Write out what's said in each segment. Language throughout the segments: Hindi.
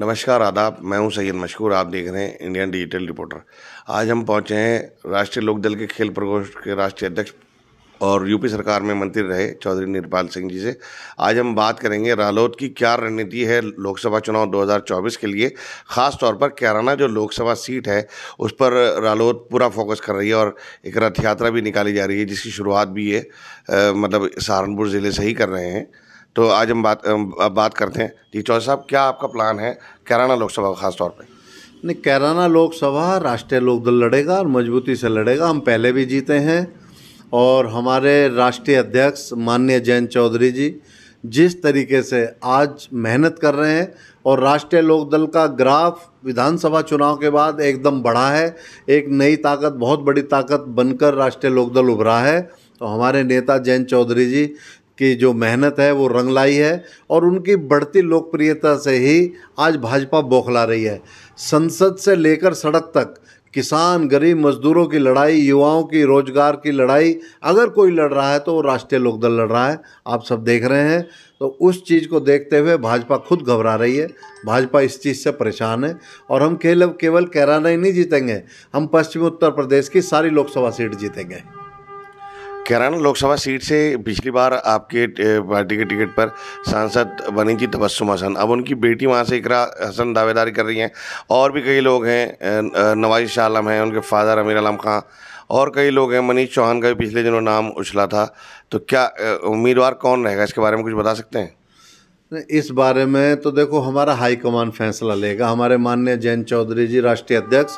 नमस्कार आदाब मैं हूं सैयद मशहूर आप देख रहे हैं इंडियन डिजिटल रिपोर्टर आज हम पहुंचे हैं राष्ट्रीय लोकदल के खेल प्रकोष्ठ के राष्ट्रीय अध्यक्ष और यूपी सरकार में मंत्री रहे चौधरी निरपाल सिंह जी से आज हम बात करेंगे रालोद की क्या रणनीति है लोकसभा चुनाव 2024 के लिए ख़ास तौर पर कैराना जो लोकसभा सीट है उस पर रालोद पूरा फोकस कर रही है और एक रथ यात्रा भी निकाली जा रही है जिसकी शुरुआत भी ये मतलब सहारनपुर ज़िले से ही कर रहे हैं तो आज हम बात अब बात करते हैं जी चौधरी साहब क्या आपका प्लान है कैराना लोकसभा का खास तौर पर नहीं कैराना लोकसभा राष्ट्रीय लोकदल लड़ेगा और मजबूती से लड़ेगा हम पहले भी जीते हैं और हमारे राष्ट्रीय अध्यक्ष माननीय जैन चौधरी जी जिस तरीके से आज मेहनत कर रहे हैं और राष्ट्रीय लोकदल का ग्राफ विधानसभा चुनाव के बाद एकदम बढ़ा है एक नई ताकत बहुत बड़ी ताकत बनकर राष्ट्रीय लोकदल उभरा है तो हमारे नेता जैन चौधरी जी की जो मेहनत है वो रंग लाई है और उनकी बढ़ती लोकप्रियता से ही आज भाजपा बौखला रही है संसद से लेकर सड़क तक किसान गरीब मजदूरों की लड़ाई युवाओं की रोजगार की लड़ाई अगर कोई लड़ रहा है तो राष्ट्रीय लोकदल लड़ रहा है आप सब देख रहे हैं तो उस चीज़ को देखते हुए भाजपा खुद घबरा रही है भाजपा इस चीज़ से परेशान है और हम केवल केवल कैराना ही नहीं जीतेंगे हम पश्चिमी उत्तर प्रदेश की सारी लोकसभा सीट जीतेंगे कैराना लोकसभा सीट से पिछली बार आपके पार्टी के टिकट पर सांसद बनी थी तबस्सुम हसन अब उनकी बेटी वहाँ से इकरा हसन दावेदारी कर रही हैं और भी कई लोग हैं नवाज शाह आलम हैं उनके फादर अमीर आलम खां और कई लोग हैं मनीष चौहान का भी पिछले दिनों नाम उछला था तो क्या उम्मीदवार कौन रहेगा इसके बारे में कुछ बता सकते हैं इस बारे में तो देखो हमारा हाईकमान फैसला लेगा हमारे माननीय जैन चौधरी जी राष्ट्रीय अध्यक्ष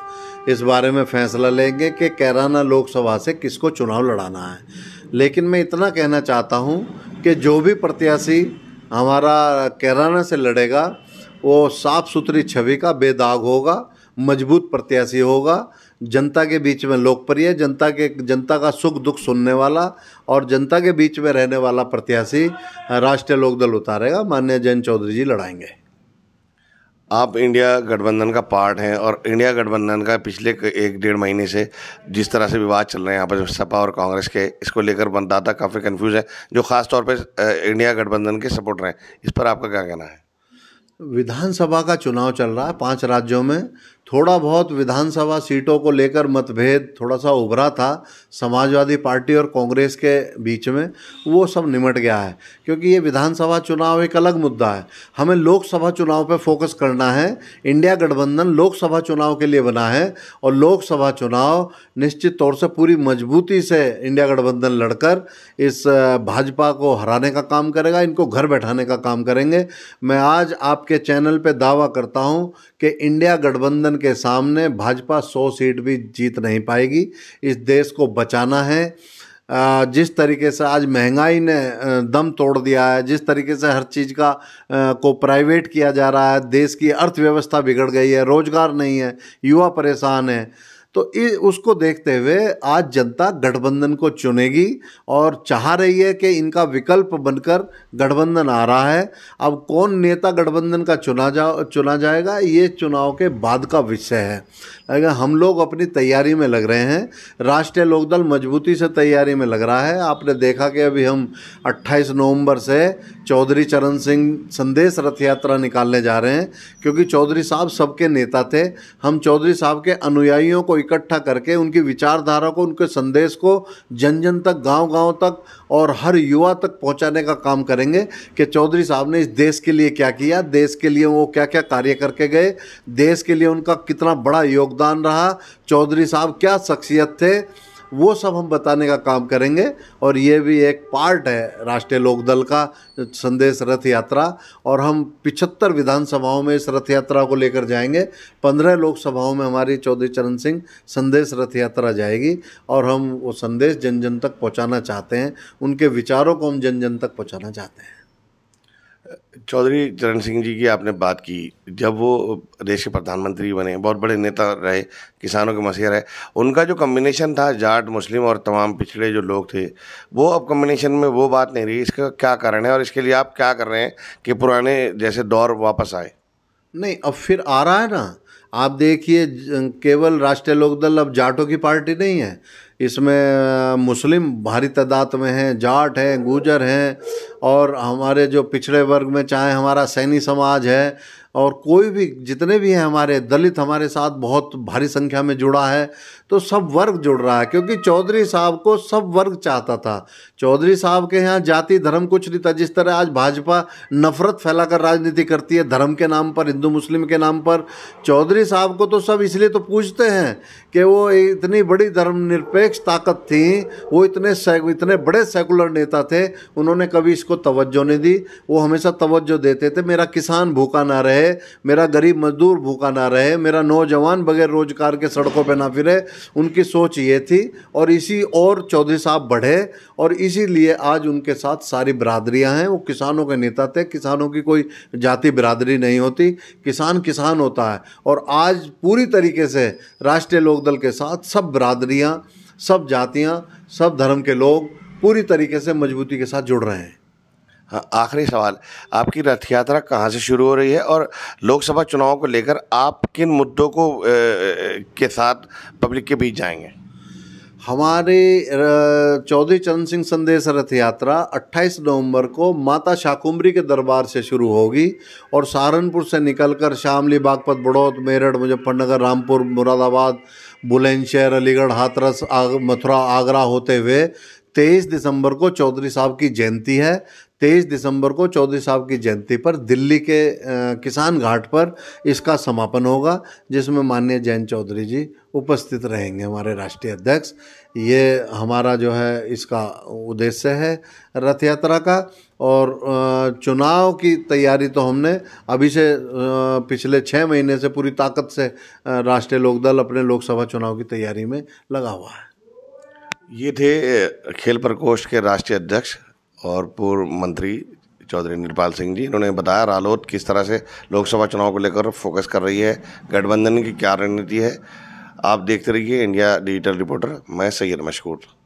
इस बारे में फैसला लेंगे कि कैराना लोकसभा से किसको चुनाव लड़ाना है लेकिन मैं इतना कहना चाहता हूँ कि जो भी प्रत्याशी हमारा कैराना से लड़ेगा वो साफ़ सुथरी छवि का बेदाग होगा मजबूत प्रत्याशी होगा जनता के बीच में लोकप्रिय जनता के जनता का सुख दुख सुनने वाला और जनता के बीच में रहने वाला प्रत्याशी राष्ट्रीय लोकदल उतारेगा माननीय जयंत चौधरी जी लड़ाएंगे आप इंडिया गठबंधन का पार्ट हैं और इंडिया गठबंधन का पिछले एक डेढ़ महीने से जिस तरह से विवाद चल रहे हैं यहाँ पर सपा और कांग्रेस के इसको लेकर मतदाता काफ़ी कंफ्यूज है जो खास तौर पर इंडिया गठबंधन के सपोर्टर हैं इस पर आपका क्या कहना है विधानसभा का चुनाव चल रहा है पांच राज्यों में थोड़ा बहुत विधानसभा सीटों को लेकर मतभेद थोड़ा सा उभरा था समाजवादी पार्टी और कांग्रेस के बीच में वो सब निमट गया है क्योंकि ये विधानसभा चुनाव एक अलग मुद्दा है हमें लोकसभा चुनाव पर फोकस करना है इंडिया गठबंधन लोकसभा चुनाव के लिए बना है और लोकसभा चुनाव निश्चित तौर से पूरी मजबूती से इंडिया गठबंधन लड़कर इस भाजपा को हराने का काम करेगा इनको घर बैठाने का काम करेंगे मैं आज आपके चैनल पर दावा करता हूँ कि इंडिया गठबंधन गठबंधन के सामने भाजपा 100 सीट भी जीत नहीं पाएगी इस देश को बचाना है जिस तरीके से आज महंगाई ने दम तोड़ दिया है जिस तरीके से हर चीज़ का को प्राइवेट किया जा रहा है देश की अर्थव्यवस्था बिगड़ गई है रोज़गार नहीं है युवा परेशान है तो उसको देखते हुए आज जनता गठबंधन को चुनेगी और चाह रही है कि इनका विकल्प बनकर गठबंधन आ रहा है अब कौन नेता गठबंधन का चुना जा चुना जाएगा ये चुनाव के बाद का विषय है अगर हम लोग अपनी तैयारी में लग रहे हैं राष्ट्रीय लोकदल मजबूती से तैयारी में लग रहा है आपने देखा कि अभी हम 28 नवंबर से चौधरी चरण सिंह संदेश रथ यात्रा निकालने जा रहे हैं क्योंकि चौधरी साहब सबके नेता थे हम चौधरी साहब के अनुयायियों को इकट्ठा करके उनकी विचारधारा को उनके संदेश को जन जन तक गांव गांव तक और हर युवा तक पहुंचाने का काम करेंगे कि चौधरी साहब ने इस देश के लिए क्या किया देश के लिए वो क्या क्या कार्य करके गए देश के लिए उनका कितना बड़ा योगदान रहा चौधरी साहब क्या शख्सियत थे वो सब हम बताने का काम करेंगे और ये भी एक पार्ट है राष्ट्रीय लोकदल का संदेश रथ यात्रा और हम पिछहत्तर विधानसभाओं में इस रथ यात्रा को लेकर जाएंगे पंद्रह लोकसभाओं में हमारी चौधरी चरण सिंह संदेश रथ यात्रा जाएगी और हम वो संदेश जन जन तक पहुँचाना चाहते हैं उनके विचारों को हम जन जन तक पहुँचाना चाहते हैं चौधरी चरण सिंह जी की आपने बात की जब वो देश के प्रधानमंत्री बने बहुत बड़े नेता रहे किसानों के मसीह रहे उनका जो कम्बिनेशन था जाट मुस्लिम और तमाम पिछड़े जो लोग थे वो अब कम्बिनेशन में वो बात नहीं रही इसका क्या कारण है और इसके लिए आप क्या कर रहे हैं कि पुराने जैसे दौर वापस आए नहीं अब फिर आ रहा है ना आप देखिए केवल राष्ट्रीय लोकदल अब जाटों की पार्टी नहीं है इसमें मुस्लिम भारी तादाद में हैं जाट हैं गुजर हैं और हमारे जो पिछड़े वर्ग में चाहे हमारा सैनी समाज है और कोई भी जितने भी हैं हमारे दलित हमारे साथ बहुत भारी संख्या में जुड़ा है तो सब वर्ग जुड़ रहा है क्योंकि चौधरी साहब को सब वर्ग चाहता था चौधरी साहब के यहाँ जाति धर्म कुछ नहीं था जिस तरह आज भाजपा नफरत फैलाकर राजनीति करती है धर्म के नाम पर हिंदू मुस्लिम के नाम पर चौधरी साहब को तो सब इसलिए तो पूछते हैं कि वो इतनी बड़ी धर्मनिरपेक्ष निरपेक्ष ताकत थी वो इतने इतने बड़े सेकुलर नेता थे उन्होंने कभी इसको तवज्जो नहीं दी वो हमेशा तवज्जो देते थे मेरा किसान भूखा ना रहे मेरा गरीब मजदूर भूखा ना रहे मेरा नौजवान बगैर रोजगार के सड़कों पर ना फिरे उनकी सोच ये थी और इसी और चौधरी साहब बढ़े और इसीलिए आज उनके साथ सारी बरादरियाँ हैं वो किसानों के नेता थे किसानों की कोई जाति बरादरी नहीं होती किसान किसान होता है और आज पूरी तरीके से राष्ट्रीय लोकदल के साथ सब बरादरियाँ सब जातियाँ सब धर्म के लोग पूरी तरीके से मजबूती के साथ जुड़ रहे हैं हाँ, आखिरी सवाल आपकी रथ यात्रा कहाँ से शुरू हो रही है और लोकसभा चुनाव को लेकर आप किन मुद्दों को ए, के साथ पब्लिक के बीच जाएंगे हमारे चौधरी चरण सिंह संदेश रथ यात्रा 28 नवंबर को माता शाकुम्बरी के दरबार से शुरू होगी और सहारनपुर से निकलकर शामली बागपत बड़ौत मेरठ मुजफ्फरनगर रामपुर मुरादाबाद बुलंदशहर अलीगढ़ हाथरस आग, मथुरा आगरा होते हुए तेईस दिसंबर को चौधरी साहब की जयंती है तेईस दिसंबर को चौधरी साहब की जयंती पर दिल्ली के किसान घाट पर इसका समापन होगा जिसमें माननीय जैन चौधरी जी उपस्थित रहेंगे हमारे राष्ट्रीय अध्यक्ष ये हमारा जो है इसका उद्देश्य है रथ यात्रा का और चुनाव की तैयारी तो हमने अभी से पिछले छः महीने से पूरी ताकत से राष्ट्रीय लोकदल अपने लोकसभा चुनाव की तैयारी में लगा हुआ है ये थे खेल प्रकोष्ठ के राष्ट्रीय अध्यक्ष और पूर्व मंत्री चौधरी निरपाल सिंह जी इन्होंने बताया रालोद किस तरह से लोकसभा चुनाव को लेकर फोकस कर रही है गठबंधन की क्या रणनीति है आप देखते रहिए इंडिया डिजिटल रिपोर्टर मैं सैयद मशहूर